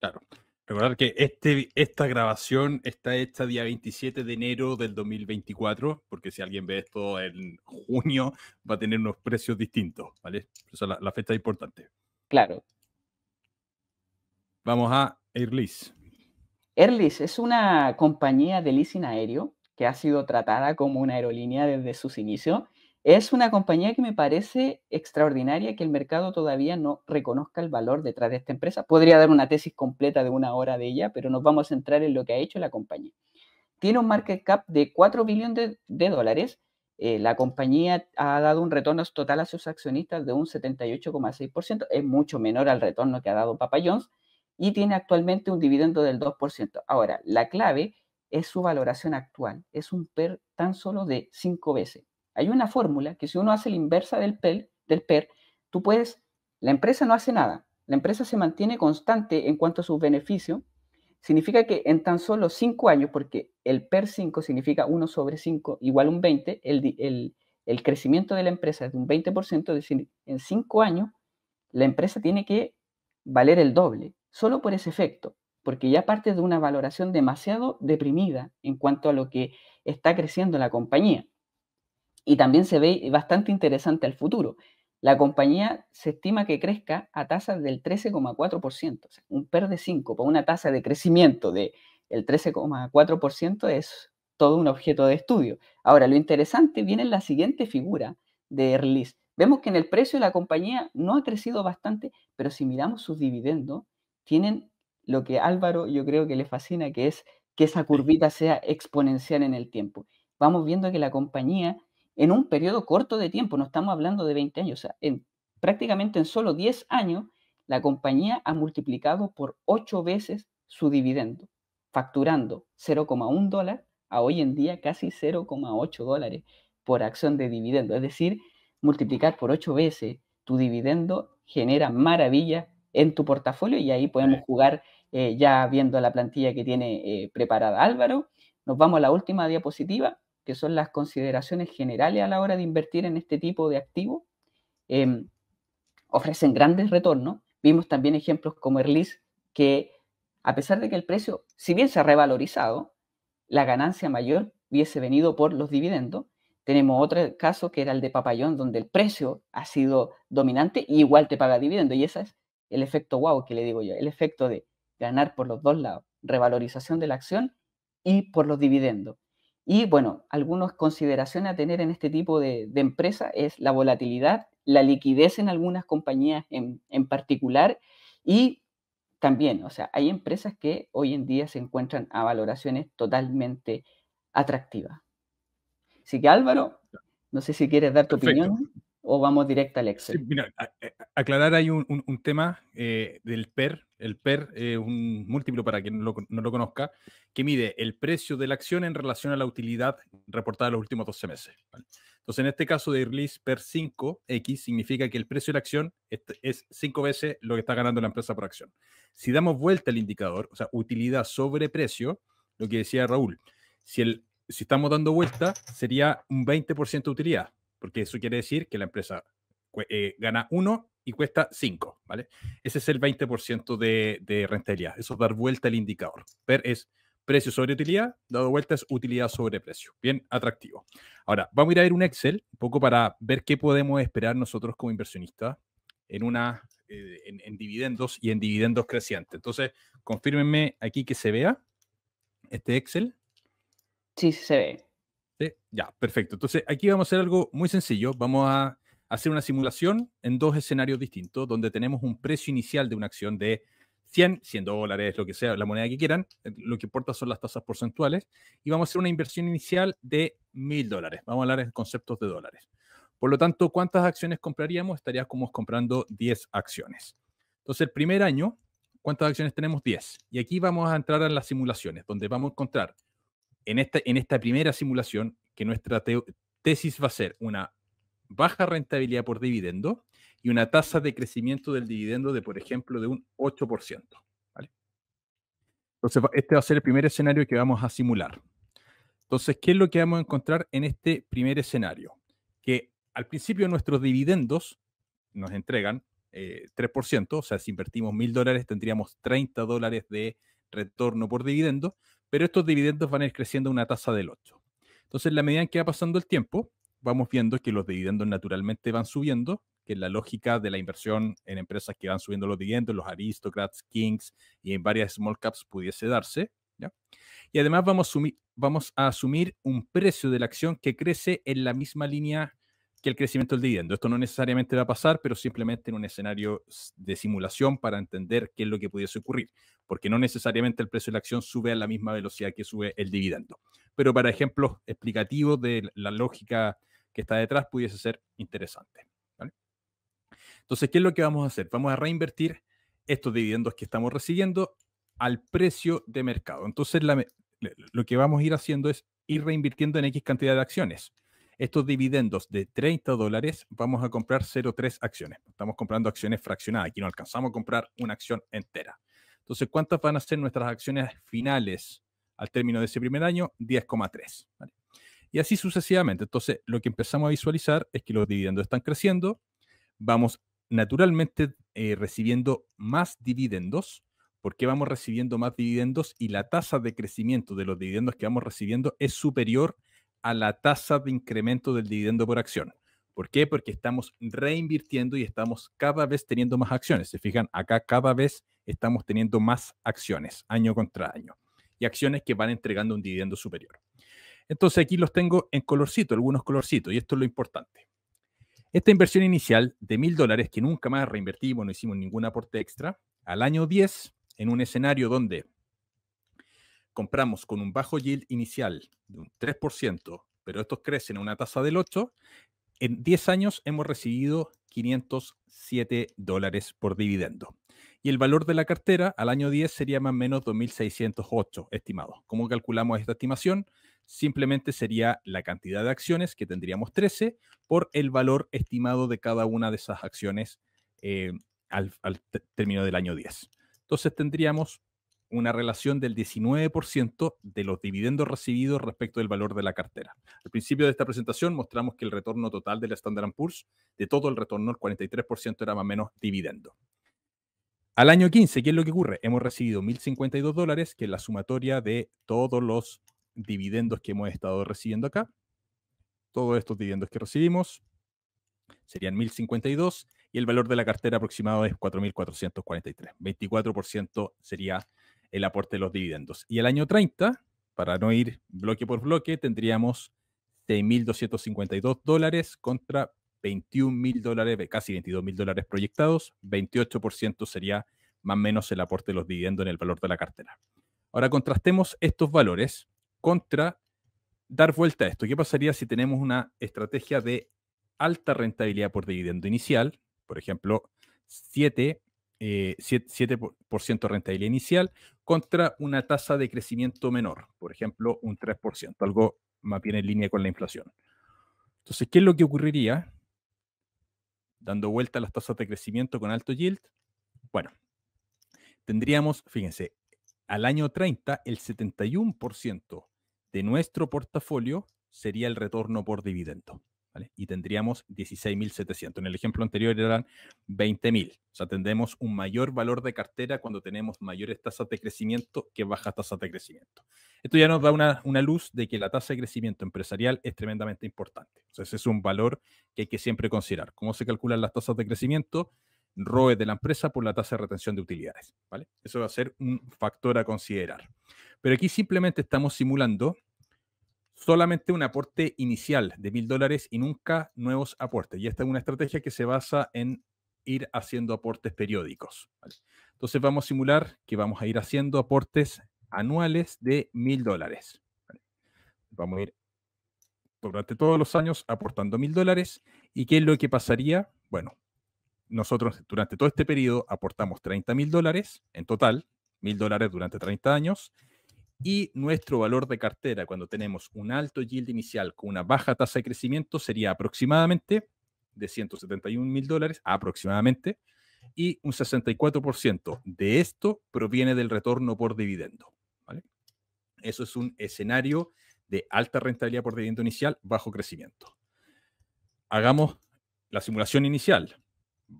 Claro. Recordar que este, esta grabación está hecha día 27 de enero del 2024, porque si alguien ve esto en junio, va a tener unos precios distintos, ¿vale? Esa la, la, fecha es importante. Claro. Vamos a Airlis. Airlis es una compañía de leasing aéreo que ha sido tratada como una aerolínea desde sus inicios es una compañía que me parece extraordinaria que el mercado todavía no reconozca el valor detrás de esta empresa. Podría dar una tesis completa de una hora de ella, pero nos vamos a centrar en lo que ha hecho la compañía. Tiene un market cap de 4 billones de, dólares. Eh, la compañía ha dado un retorno total a sus accionistas de un 78,6%. Es mucho menor al retorno que ha dado Papa John's y tiene actualmente un dividendo del 2%. Ahora, la clave es su valoración actual. Es un PER tan solo de 5 veces hay una fórmula que si uno hace la inversa del PER, del PER, tú puedes, la empresa no hace nada, la empresa se mantiene constante en cuanto a sus beneficios, significa que en tan solo cinco años, porque el PER 5 significa 1 sobre 5 igual a un 20, el, crecimiento de la empresa es de un 20%, es decir, en 5 años la empresa tiene que valer el doble, solo por ese efecto, porque ya parte de una valoración demasiado deprimida en cuanto a lo que está creciendo la compañía. Y también se ve bastante interesante al futuro. La compañía se estima que crezca a tasas del 13,4%, un PER de 5 por una tasa de crecimiento del 13,4% es todo un objeto de estudio. Ahora, lo interesante viene en la siguiente figura de Erlis. Vemos que en el precio de la compañía no ha crecido bastante, pero si miramos sus dividendos, tienen lo que Álvaro yo creo que le fascina, que es que esa curvita sea exponencial en el tiempo. Vamos viendo que la compañía en un periodo corto de tiempo, no estamos hablando de 20 años, prácticamente en solo 10 años, la compañía ha multiplicado por 8 veces su dividendo, facturando 0,1 dólar a hoy en día casi 0,8 dólares por acción de dividendo. Es decir, multiplicar por 8 veces tu dividendo genera maravilla en tu portafolio y ahí podemos jugar eh, ya viendo la plantilla que tiene eh, preparada Álvaro. Nos vamos a la última diapositiva que son las consideraciones generales a la hora de invertir en este tipo de activos, em, ofrecen grandes retornos. Vimos también ejemplos como Erlis, que a pesar de que el precio, si bien se ha revalorizado, la ganancia mayor hubiese venido por los dividendos. Tenemos otro caso que era el de Papayón, donde el precio ha sido dominante y igual te paga dividendo. Y ese es el efecto guau que le digo yo, el efecto de ganar por los dos lados, revalorización de la acción y por los dividendos. Y bueno, algunas consideraciones a tener en este tipo de, empresa es la volatilidad, la liquidez en algunas compañías en, particular y también, o sea, hay empresas que hoy en día se encuentran a valoraciones totalmente atractivas. Así que Álvaro, no sé si quieres dar tu opinión o vamos directo al Excel. Eh, aclarar hay un, tema eh, del PER, el PER es eh, un múltiplo para quien no lo conozca, que mide el precio de la acción en relación a la utilidad reportada en los últimos 12 meses. Entonces, en este caso de Release PER 5X, significa que el precio de la acción es 5 veces lo que está ganando la empresa por acción. Si damos vuelta al indicador, o sea, utilidad sobre precio, lo que decía Raúl, si, si estamos dando vuelta, sería un 20% de utilidad, porque eso quiere decir que la empresa eh, gana 1 y cuesta 5, ¿vale? Ese es el 20% de, de rentabilidad. Eso es dar vuelta al indicador. Ver es precio sobre utilidad, dado vuelta es utilidad sobre precio. Bien atractivo. Ahora, vamos a ir a ver un Excel, un poco para ver qué podemos esperar nosotros como inversionistas en una eh, en, dividendos y en dividendos crecientes. Entonces, confírmenme aquí que se vea este Excel. Sí, se ve. Ya, perfecto. Entonces, aquí vamos a hacer algo muy sencillo. Vamos a hacer una simulación en dos escenarios distintos, donde tenemos un precio inicial de una acción de 100, 100 dólares, lo que sea, la moneda que quieran, eh, lo que importa son las tasas porcentuales, y vamos a hacer una inversión inicial de 1000 dólares. Vamos a hablar en conceptos de dólares. Por lo tanto, ¿cuántas acciones compraríamos? Estaríamos como comprando 10 acciones. Entonces, el primer año, ¿cuántas acciones tenemos? 10. Y aquí vamos a entrar a las simulaciones, donde vamos a encontrar en en esta primera simulación que nuestra tesis va a ser una baja rentabilidad por dividendo y una tasa de crecimiento del dividendo de, por ejemplo, de un 8%. Entonces, este va a ser el primer escenario que vamos a simular. Entonces, ¿qué es lo que vamos a encontrar en este primer escenario? Que al principio nuestros dividendos nos entregan 3%, eh, o sea, si invertimos 1.000 dólares tendríamos 30 dólares de retorno por dividendo, pero estos dividendos van a ir creciendo a una tasa del 8. Entonces, la medida en que va pasando el tiempo, vamos viendo que los dividendos naturalmente van subiendo, que la lógica de la inversión en empresas que van subiendo los dividendos, los Aristocrats, Kings y en varias small caps pudiese darse. ¿ya? Y además vamos vamos a asumir un precio de la acción que crece en la misma línea que el crecimiento del dividendo. Esto no necesariamente va a pasar, pero simplemente en un escenario de simulación para entender qué es lo que pudiese ocurrir, porque no necesariamente el precio de la acción sube a la misma velocidad que sube el dividendo. Pero para ejemplos explicativos de la lógica que está detrás pudiese ser interesante. Entonces, ¿qué es lo que vamos a hacer? Vamos a reinvertir estos dividendos que estamos recibiendo al precio de mercado. Entonces, lo que vamos a ir haciendo es ir reinvirtiendo en X cantidad de acciones. Estos dividendos de 30 dólares vamos a comprar 0,3 acciones. Estamos comprando acciones fraccionadas. Aquí no alcanzamos a comprar una acción entera. Entonces, ¿cuántas van a ser nuestras acciones finales al término de ese primer año? 10,3. ¿vale? Y así sucesivamente. Entonces, lo que empezamos a visualizar es que los dividendos están creciendo, vamos naturalmente eh, recibiendo más dividendos, porque vamos recibiendo más dividendos y la tasa de crecimiento de los dividendos que vamos recibiendo es superior a la tasa de incremento del dividendo por acción. ¿Por qué? Porque estamos reinvirtiendo y estamos cada vez teniendo más acciones. Se fijan, acá cada vez estamos teniendo más acciones año contra año y acciones que van entregando un dividendo superior. Entonces aquí los tengo en colorcito, algunos colorcitos, y esto es lo importante. Esta inversión inicial de mil dólares que nunca más reinvertimos, no hicimos ningún aporte extra, al año 10, en un escenario donde compramos con un bajo yield inicial de un 3%, pero estos crecen a una tasa del 8%, en 10 años hemos recibido 507 dólares por dividendo. Y el valor de la cartera al año 10 sería más o menos 2.608 estimado. ¿Cómo calculamos esta estimación? simplemente sería la cantidad de acciones, que tendríamos 13, por el valor estimado de cada una de esas acciones eh, al, término del año 10. Entonces tendríamos una relación del 19% de los dividendos recibidos respecto del valor de la cartera. Al principio de esta presentación mostramos que el retorno total de la Standard Poor's, de todo el retorno, el 43% era más o menos dividendo. Al año 15, ¿qué es lo que ocurre? Hemos recibido 1.052 dólares, que es la sumatoria de todos los dividendos que hemos estado recibiendo acá. Todos estos dividendos que recibimos serían 1052 y el valor de la cartera aproximado es 4.443. 24% sería el aporte de los dividendos. Y el año 30, para no ir bloque por bloque, tendríamos 6.252 dólares contra 21.000 dólares, casi 22.000 dólares proyectados. 28% sería más o menos el aporte de los dividendos en el valor de la cartera. Ahora contrastemos estos valores contra dar vuelta a esto. ¿Qué pasaría si tenemos una estrategia de alta rentabilidad por dividendo inicial? Por ejemplo, 7, de eh, rentabilidad inicial contra una tasa de crecimiento menor, por ejemplo, un 3%, algo más bien en línea con la inflación. Entonces, ¿qué es lo que ocurriría dando vuelta a las tasas de crecimiento con alto yield? Bueno, tendríamos, fíjense, al año 30, el 71% de nuestro portafolio sería el retorno por dividendo. ¿vale? Y tendríamos 16.700. En el ejemplo anterior eran 20.000. O sea, tendremos un mayor valor de cartera cuando tenemos mayores tasas de crecimiento que bajas tasas de crecimiento. Esto ya nos da una, luz de que la tasa de crecimiento empresarial es tremendamente importante. O ese es un valor que hay que siempre considerar. ¿Cómo se calculan las tasas de crecimiento? ROE de la empresa por la tasa de retención de utilidades. ¿vale? Eso va a ser un factor a considerar. Pero aquí simplemente estamos simulando solamente un aporte inicial de mil dólares y nunca nuevos aportes. Y esta es una estrategia que se basa en ir haciendo aportes periódicos. Entonces vamos a simular que vamos a ir haciendo aportes anuales de mil dólares. Vamos a ir durante todos los años aportando mil dólares. ¿Y qué es lo que pasaría? Bueno, nosotros durante todo este periodo aportamos 30 mil dólares en total, mil dólares durante 30 años, y nuestro valor de cartera cuando tenemos un alto yield inicial con una baja tasa de crecimiento sería aproximadamente de 171 mil dólares, aproximadamente, y un 64% de esto proviene del retorno por dividendo. Eso es un escenario de alta rentabilidad por dividendo inicial, bajo crecimiento. Hagamos la simulación inicial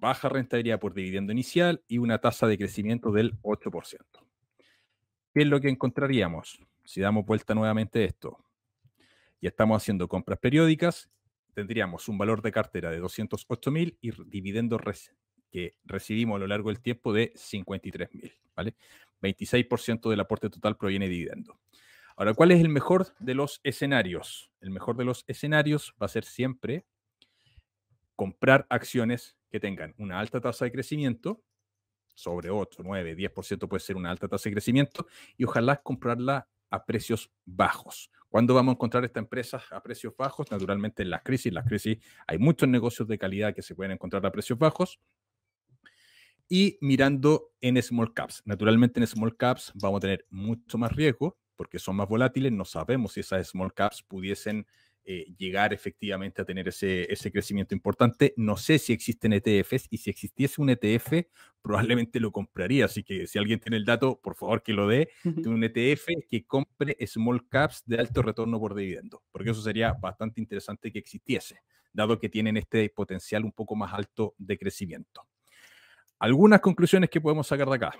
baja rentabilidad por dividendo inicial y una tasa de crecimiento del 8%. ¿Qué es lo que encontraríamos si damos vuelta nuevamente a esto? Y estamos haciendo compras periódicas, tendríamos un valor de cartera de 208.000 y dividendos que recibimos a lo largo del tiempo de 53.000, ¿vale? 26% del aporte total proviene de dividendo. Ahora, ¿cuál es el mejor de los escenarios? El mejor de los escenarios va a ser siempre comprar acciones que tengan una alta tasa de crecimiento, sobre 8, 9, 10% puede ser una alta tasa de crecimiento, y ojalá comprarla a precios bajos. ¿Cuándo vamos a encontrar esta empresa a precios bajos? Naturalmente en las crisis. En las crisis hay muchos negocios de calidad que se pueden encontrar a precios bajos. Y mirando en small caps. Naturalmente en small caps vamos a tener mucho más riesgo porque son más volátiles. No sabemos si esas small caps pudiesen eh, llegar efectivamente a tener ese, ese, crecimiento importante. No sé si existen ETFs y si existiese un ETF, probablemente lo compraría. Así que si alguien tiene el dato, por favor que lo dé, de un ETF que compre small caps de alto retorno por dividendo, porque eso sería bastante interesante que existiese, dado que tienen este potencial un poco más alto de crecimiento. Algunas conclusiones que podemos sacar de acá.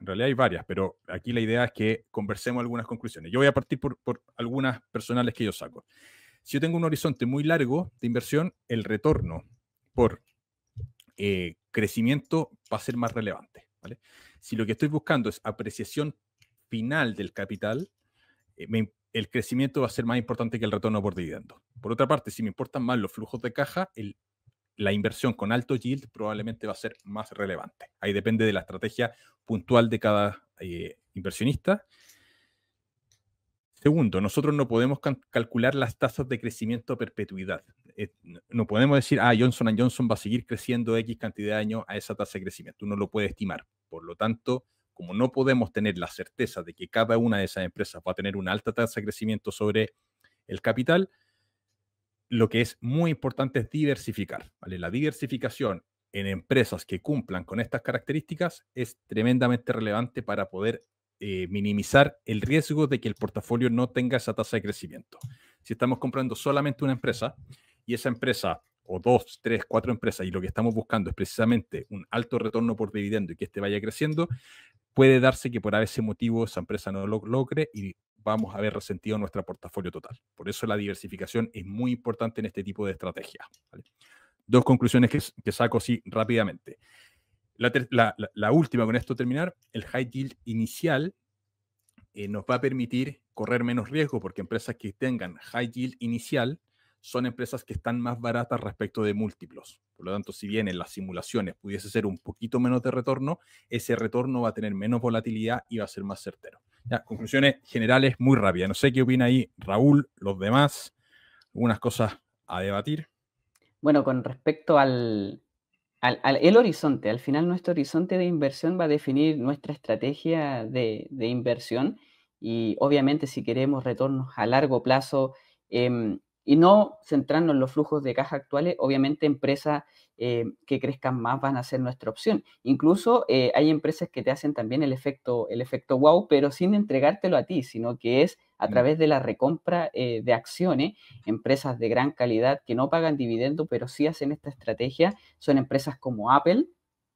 En realidad hay varias, pero aquí la idea es que conversemos algunas conclusiones. Yo voy a partir por, por algunas personales que yo saco. Si yo tengo un horizonte muy largo de inversión, el retorno por eh, crecimiento va a ser más relevante. Si lo que estoy buscando es apreciación final del capital, eh, el crecimiento va a ser más importante que el retorno por dividendo. Por otra parte, si me importan más los flujos de caja, la inversión con alto yield probablemente va a ser más relevante. Ahí depende de la estrategia puntual de cada eh, inversionista Segundo, nosotros no podemos calcular las tasas de crecimiento a perpetuidad. Eh, no podemos decir, ah, Johnson Johnson va a seguir creciendo X cantidad de años a esa tasa de crecimiento. Uno lo puede estimar. Por lo tanto, como no podemos tener la certeza de que cada una de esas empresas va a tener una alta tasa de crecimiento sobre el capital, lo que es muy importante es diversificar. La diversificación en empresas que cumplan con estas características es tremendamente relevante para poder eh, minimizar el riesgo de que el portafolio no tenga esa tasa de crecimiento. Si estamos comprando solamente una empresa y esa empresa o dos, tres, cuatro empresas y lo que estamos buscando es precisamente un alto retorno por dividendo y que este vaya creciendo, puede darse que por ese motivo esa empresa no lo logre y vamos a haber resentido nuestro portafolio total. Por eso la diversificación es muy importante en este tipo de estrategia. Dos conclusiones que, que saco así rápidamente. La, última, con esto terminar, el high yield inicial eh, nos va a permitir correr menos riesgo porque empresas que tengan high yield inicial son empresas que están más baratas respecto de múltiplos. Por lo tanto, si bien en las simulaciones pudiese ser un poquito menos de retorno, ese retorno va a tener menos volatilidad y va a ser más certero. Ya, conclusiones generales muy rápidas. No sé qué opina ahí Raúl, los demás, algunas cosas a debatir. Bueno, con respecto al, el horizonte, al final nuestro horizonte de inversión va a definir nuestra estrategia de, inversión y obviamente si queremos retornos a largo plazo em, y no centrarnos en los flujos de caja actuales, obviamente empresa eh, que crezcan más van a ser nuestra opción. Incluso eh, hay empresas que te hacen también el efecto, el efecto wow, pero sin entregártelo a ti, sino que es a mm. través de la recompra eh, de acciones, empresas de gran calidad que no pagan dividendo, pero sí hacen esta estrategia, son empresas como Apple,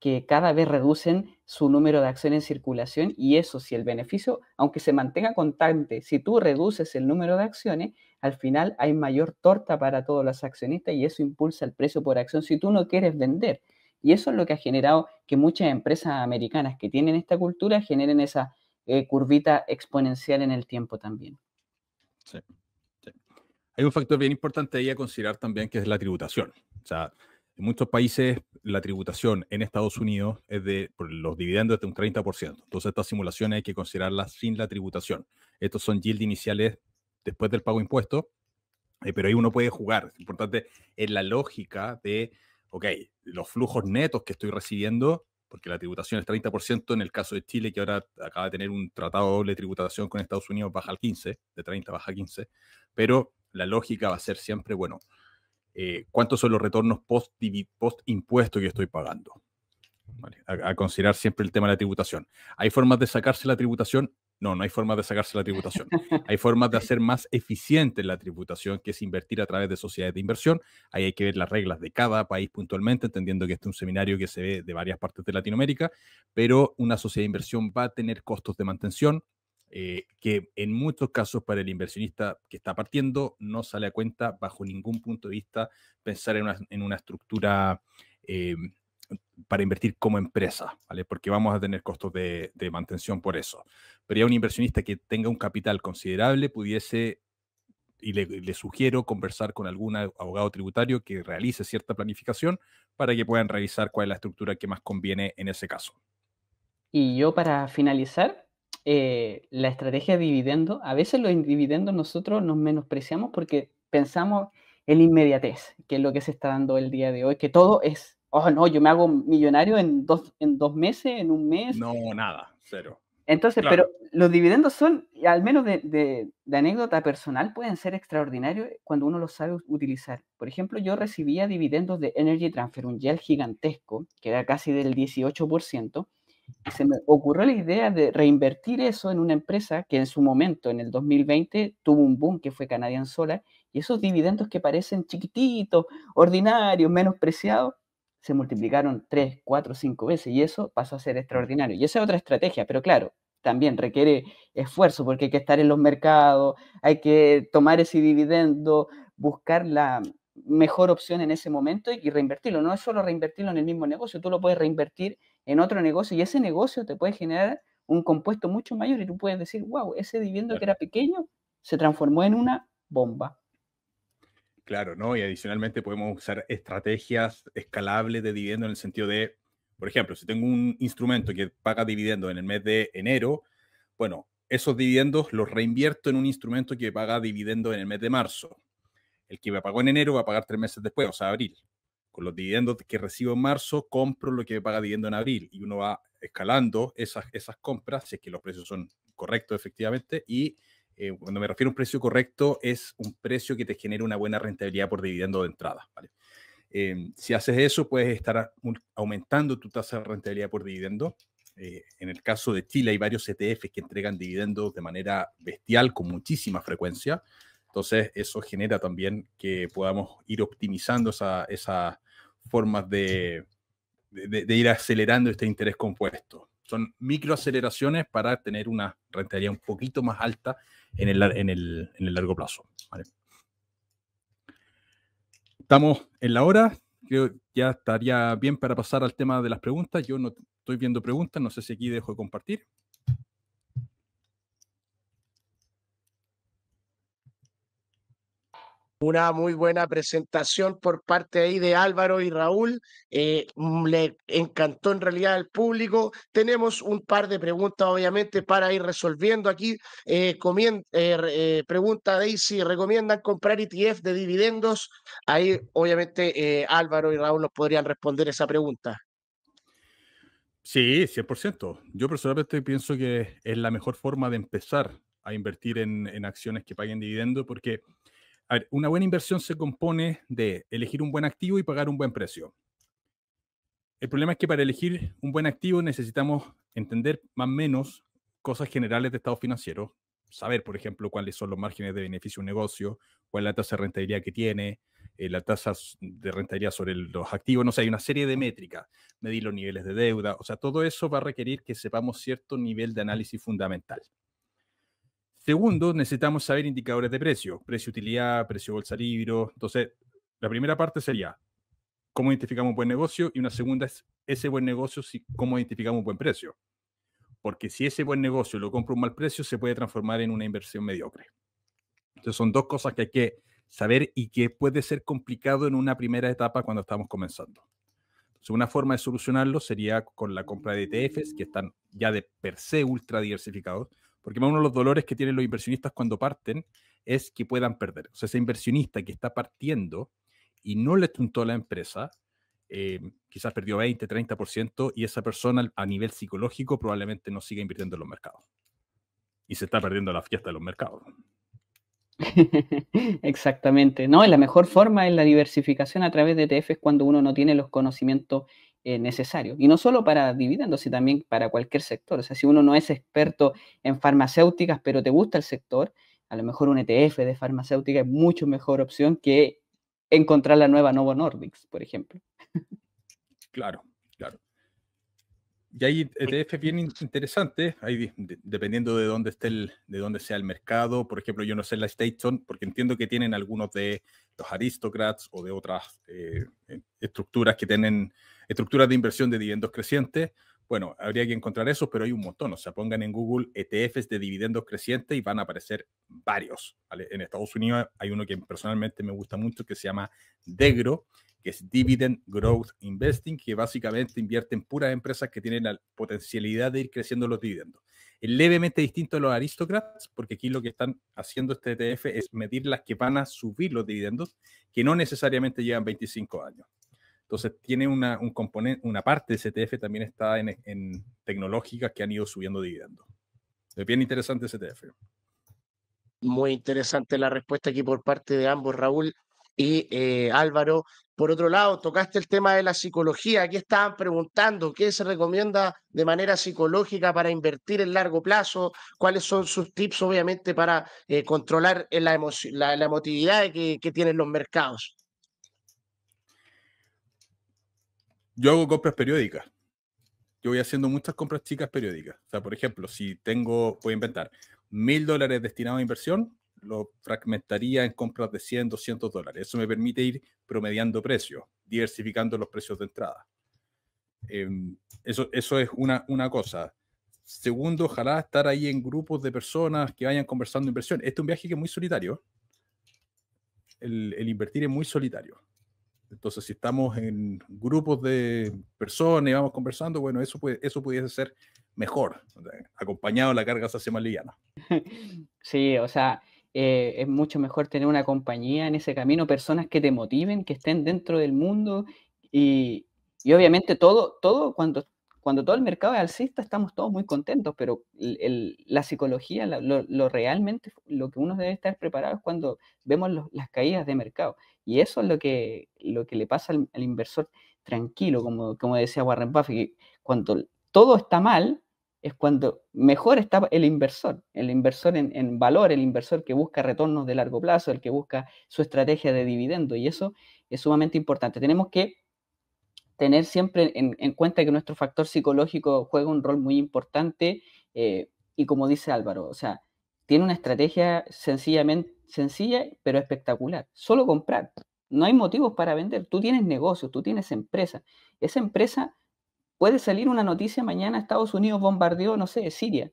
que cada vez reducen su número de acciones en circulación y eso si el beneficio, aunque se mantenga constante, si tú reduces el número de acciones, al final hay mayor torta para todos los accionistas y eso impulsa el precio por acción si tú no quieres vender. Y eso es lo que ha generado que muchas empresas americanas que tienen esta cultura generen esa eh, curvita exponencial en el tiempo también. Sí, Hay un factor bien importante ahí a considerar también que es la tributación. O sea, en muchos países la tributación en Estados Unidos es de los dividendos de un 30%. Entonces estas simulaciones hay que considerarlas sin la tributación. Estos son yield iniciales después del pago impuesto, eh, pero ahí uno puede jugar. Es importante en la lógica de, ok, los flujos netos que estoy recibiendo, porque la tributación es 30% en el caso de Chile, que ahora acaba de tener un tratado de tributación con Estados Unidos, baja al 15, de 30 baja al 15, pero la lógica va a ser siempre, bueno, eh, cuántos son los retornos post, post impuesto que estoy pagando. a, a, considerar siempre el tema de la tributación. ¿Hay formas de sacarse la tributación? No, no hay formas de sacarse la tributación. Hay formas de hacer más eficiente la tributación, que es invertir a través de sociedades de inversión. Ahí hay que ver las reglas de cada país puntualmente, entendiendo que este es un seminario que se ve de varias partes de Latinoamérica, pero una sociedad de inversión va a tener costos de mantención, eh, que en muchos casos para el inversionista que está partiendo no sale a cuenta bajo ningún punto de vista pensar en una, estructura eh, para invertir como empresa, ¿vale? Porque vamos a tener costos de, de, mantención por eso. Pero ya un inversionista que tenga un capital considerable pudiese, y le, le, sugiero conversar con algún abogado tributario que realice cierta planificación para que puedan revisar cuál es la estructura que más conviene en ese caso. Y yo para finalizar, eh, la estrategia de dividendo, a veces los dividendos nosotros nos menospreciamos porque pensamos en inmediatez, que es lo que se está dando el día de hoy, que todo es, oh no, yo me hago millonario en dos, en dos meses, en un mes. No, nada, cero. Entonces, pero los dividendos son, al menos de, de, anécdota personal, pueden ser extraordinarios cuando uno los sabe utilizar. Por ejemplo, yo recibía dividendos de Energy Transfer, un gel gigantesco, que era casi del 18%, se me ocurrió la idea de reinvertir eso en una empresa que en su momento, en el 2020, tuvo un boom que fue Canadian Solar, y esos dividendos que parecen chiquititos, ordinarios, menospreciados, se multiplicaron 3, 4, cinco veces, y eso pasó a ser extraordinario. Y esa es otra estrategia, pero claro, también requiere esfuerzo, porque hay que estar en los mercados, hay que tomar ese dividendo, buscar la, mejor opción en ese momento y reinvertirlo. No es solo reinvertirlo en el mismo negocio, tú lo puedes reinvertir en otro negocio y ese negocio te puede generar un compuesto mucho mayor y tú puedes decir, wow, ese dividendo que era pequeño se transformó en una bomba. Claro, ¿no? Y adicionalmente podemos usar estrategias escalables de dividendo en el sentido de, por ejemplo, si tengo un instrumento que paga dividendo en el mes de enero, bueno, esos dividendos los reinvierto en un instrumento que paga dividendo en el mes de marzo. El que me pagó en enero va a pagar tres meses después, o sea, abril con los dividendos que recibo en marzo, compro lo que me paga dividendo en abril y uno va escalando esas, esas compras, si es que los precios son correctos efectivamente, y eh, cuando me refiero a un precio correcto es un precio que te genera una buena rentabilidad por dividendo de entrada. Em, si haces eso, puedes estar aumentando tu tasa de rentabilidad por dividendo. Eh, en el caso de Chile hay varios ETFs que entregan dividendos de manera bestial, con muchísima frecuencia. Entonces, eso genera también que podamos ir optimizando esa, esa, formas de, ir acelerando este interés compuesto. Son microaceleraciones para tener una rentabilidad un poquito más alta en el, largo plazo. Estamos en la hora. Creo que ya estaría bien para pasar al tema de las preguntas. Yo no estoy viendo preguntas. No sé si aquí dejo de compartir. una muy buena presentación por parte ahí de Álvaro y Raúl. Eh, mm, le encantó en realidad al público. Tenemos un par de preguntas, obviamente, para ir resolviendo aquí. Eh, eh, pregunta de si recomiendan comprar ETF de dividendos. Ahí, obviamente, Álvaro y Raúl nos podrían responder esa pregunta. Sí, 100%. Yo personalmente pienso que es la mejor forma de empezar a invertir en, en acciones que paguen dividendos porque una buena inversión se compone de elegir un buen activo y pagar un buen precio. El problema es que para elegir un buen activo necesitamos entender más o menos cosas generales de estado financiero, saber, por ejemplo, cuáles son los márgenes de beneficio de un negocio, cuál es la tasa de rentabilidad que tiene, eh, la tasa de rentabilidad sobre los activos, no sé, hay una serie de métricas, medir los niveles de deuda, o sea, todo eso va a requerir que sepamos cierto nivel de análisis fundamental. Segundo, necesitamos saber indicadores de precio, precio-utilidad, precio bolsa libro. Entonces, la primera parte sería cómo identificamos un buen negocio y una segunda es ese buen negocio, si, cómo identificamos un buen precio. Porque si ese buen negocio lo compra un mal precio, se puede transformar en una inversión mediocre. Entonces, son dos cosas que hay que saber y que puede ser complicado en una primera etapa cuando estamos comenzando. Entonces, una forma de solucionarlo sería con la compra de ETFs, que están ya de per se ultra diversificados porque uno de los dolores que tienen los inversionistas cuando parten es que puedan perder. O sea, ese inversionista que está partiendo y no le tuntó la empresa, eh, quizás perdió 20, 30% y esa persona a nivel psicológico probablemente no siga invirtiendo en los mercados. Y se está perdiendo la fiesta de los mercados. Exactamente. No, la mejor forma es la diversificación a través de ETFs cuando uno no tiene los conocimientos eh, necesario. Y no solo para dividendos, sino también para cualquier sector. O sea, si uno no es experto en farmacéuticas, pero te gusta el sector, a lo mejor un ETF de farmacéutica es mucho mejor opción que encontrar la nueva Novo Nordics, por ejemplo. Claro, claro. Y hay ETF bien interesantes, dependiendo de dónde esté el, de dónde sea el mercado. Por ejemplo, yo no sé la Station, porque entiendo que tienen algunos de los aristocrats o de otras eh, estructuras que tienen estructuras de inversión de dividendos crecientes. Bueno, habría que encontrar eso, pero hay un montón. O sea, pongan en Google ETFs de dividendos crecientes y van a aparecer varios. En Estados Unidos hay uno que personalmente me gusta mucho que se llama Degro, que es Dividend Growth Investing, que básicamente invierte en puras empresas que tienen la potencialidad de ir creciendo los dividendos. Es levemente distinto a los aristocrats porque aquí lo que están haciendo este ETF es medir las que van a subir los dividendos, que no necesariamente llevan 25 años. Entonces tiene una, un componente, una parte de CTF también está en, en tecnológicas que han ido subiendo dividendos. Es bien interesante CTF. Muy interesante la respuesta aquí por parte de ambos, Raúl y eh, Álvaro. Por otro lado, tocaste el tema de la psicología. Aquí estaban preguntando qué se recomienda de manera psicológica para invertir en largo plazo, cuáles son sus tips, obviamente, para eh, controlar la, emotividad que tienen los mercados. yo hago compras periódicas. Yo voy haciendo muchas compras chicas periódicas. O sea, por ejemplo, si tengo, voy a inventar mil dólares destinados a inversión, lo fragmentaría en compras de 100, 200 dólares. Eso me permite ir promediando precios, diversificando los precios de entrada. Em, eso, eso es una, cosa. Segundo, ojalá estar ahí en grupos de personas que vayan conversando inversión. Este es un viaje que es muy solitario. el invertir es muy solitario. Entonces, si estamos en grupos de personas y vamos conversando, bueno, eso, puede, eso pudiese ser mejor, acompañado la carga se más liviana. Sí, o sea, eh, es mucho mejor tener una compañía en ese camino, personas que te motiven, que estén dentro del mundo y, y obviamente todo, todo cuando cuando todo el mercado es alcista estamos todos muy contentos, pero la psicología, lo, realmente, lo que uno debe estar preparado es cuando vemos las caídas de mercado. Y eso es lo que, lo que le pasa al, inversor tranquilo, como, como decía Warren Buffett, que cuando todo está mal, es cuando mejor está el inversor, el inversor en, valor, el inversor que busca retornos de largo plazo, el que busca su estrategia de dividendo, y eso es sumamente importante. Tenemos que tener siempre en, cuenta que nuestro factor psicológico juega un rol muy importante eh, y como dice Álvaro, o sea, tiene una estrategia sencillamente sencilla pero espectacular. Solo comprar. No hay motivos para vender. Tú tienes negocios, tú tienes empresa. Esa empresa puede salir una noticia mañana, Estados Unidos bombardeó, no sé, Siria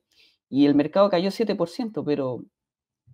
y el mercado cayó 7%, pero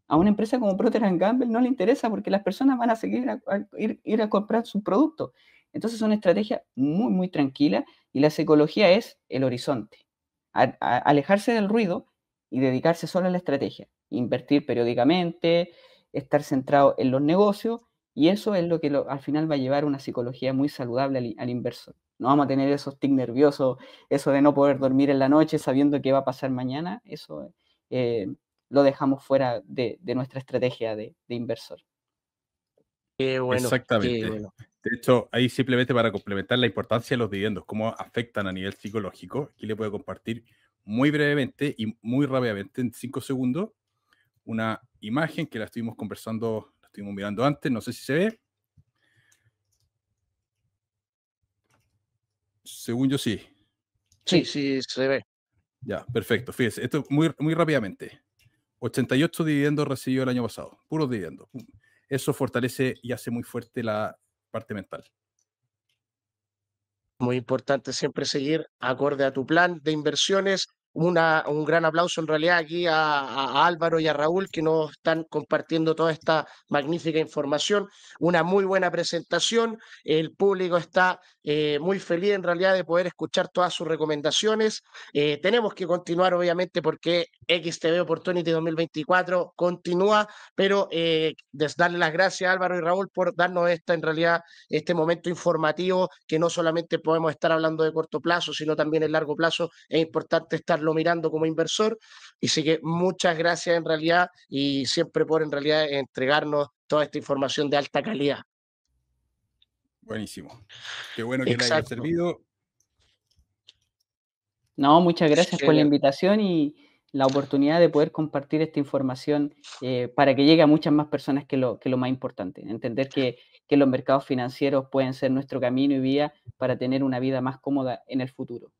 a una empresa como Procter Gamble no le interesa porque las personas van a seguir a, ir, a comprar su producto. Entonces es una estrategia muy, muy tranquila y la psicología es el horizonte. alejarse del ruido y dedicarse solo a la estrategia. Invertir periódicamente, estar centrado en los negocios y eso es lo que al final va a llevar una psicología muy saludable al, inversor. No vamos a tener esos tics nerviosos, eso de no poder dormir en la noche sabiendo qué va a pasar mañana, eso eh, lo dejamos fuera de, nuestra estrategia de, inversor. Qué bueno. Exactamente. De hecho, ahí simplemente para complementar la importancia de los dividendos, cómo afectan a nivel psicológico, aquí le puedo compartir muy brevemente y muy rápidamente, en cinco segundos, una imagen que la estuvimos conversando, la estuvimos mirando antes, no sé si se ve. Según yo sí. Sí, sí, se ve. Ya, perfecto. Fíjese, esto muy, muy rápidamente. 88 dividendos recibió el año pasado, puros dividendos. Eso fortalece y hace muy fuerte la, parte mental. Muy importante siempre seguir acorde a tu plan de inversiones un gran aplauso en realidad aquí a, Álvaro y a Raúl que nos están compartiendo toda esta magnífica información. Una muy buena presentación. El público está eh, muy feliz en realidad de poder escuchar todas sus recomendaciones. Eh, tenemos que continuar obviamente porque XTV Opportunity 2024 continúa, pero eh, darle las gracias a Álvaro y Raúl por darnos esta en realidad este momento informativo que no solamente podemos estar hablando de corto plazo, sino también en largo plazo. Es importante estar mirando como inversor. Y sí que muchas gracias en realidad y siempre por en realidad entregarnos toda esta información de alta calidad. Buenísimo. Qué bueno que haya servido. No, muchas gracias por la invitación y la oportunidad de poder compartir esta información eh, para que llegue a muchas más personas que lo, que lo más importante. Entender que, que los mercados financieros pueden ser nuestro camino y vía para tener una vida más cómoda en el futuro.